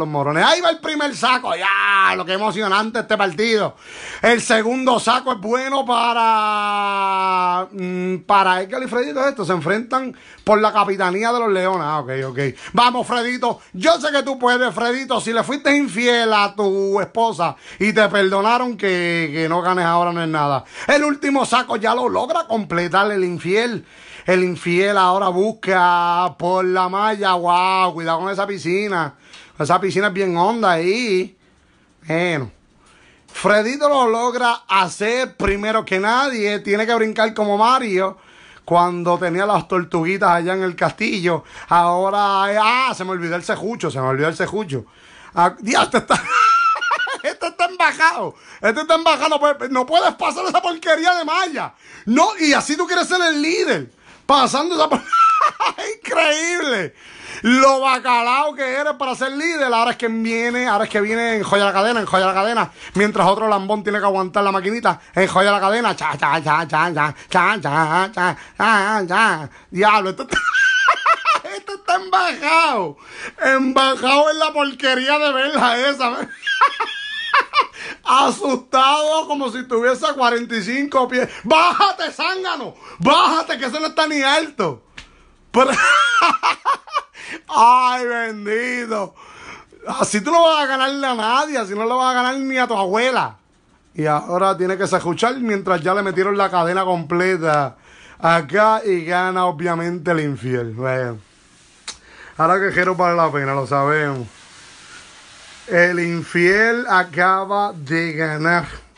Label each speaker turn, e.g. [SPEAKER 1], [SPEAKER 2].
[SPEAKER 1] los morones. Ahí va el primer saco. ¡Ya! Lo que emocionante este partido. El segundo saco es bueno para Mm, para, el y Fredito esto se enfrentan por la capitanía de los Leones. Ah, ok, ok. Vamos, Fredito. Yo sé que tú puedes, Fredito. Si le fuiste infiel a tu esposa y te perdonaron, que, que no ganes ahora no es nada. El último saco ya lo logra completar el infiel. El infiel ahora busca por la malla. Wow, cuidado con esa piscina. Esa piscina es bien honda ahí. Bueno. Fredito lo logra hacer primero que nadie. Tiene que brincar como Mario cuando tenía las tortuguitas allá en el castillo. Ahora, ah, se me olvidó el sejucho, se me olvidó el sejucho. Dios, ah, este está, este está embajado, este está embajado, no puedes, no puedes pasar esa porquería de malla. No, y así tú quieres ser el líder, pasando esa porquería. increíble. Lo bacalao que eres para ser líder. Ahora es que viene, ahora es que viene en joya la cadena, en joya la cadena. Mientras otro lambón tiene que aguantar la maquinita, en joya la cadena. Cha, cha, cha, cha, cha, cha, cha, cha, Diablo, esto está, embajado. Embajado en la porquería de verla esa. asustado como si tuviese 45 pies. Bájate, zángano. Bájate, que eso no está ni alto. ¡Ay, bendito! Así tú no vas a ganarle a nadie, así no lo vas a ganar ni a tu abuela. Y ahora tiene que escuchar mientras ya le metieron la cadena completa acá y gana obviamente el infiel. Eh. ahora que quiero para la pena, lo sabemos. El infiel acaba de ganar.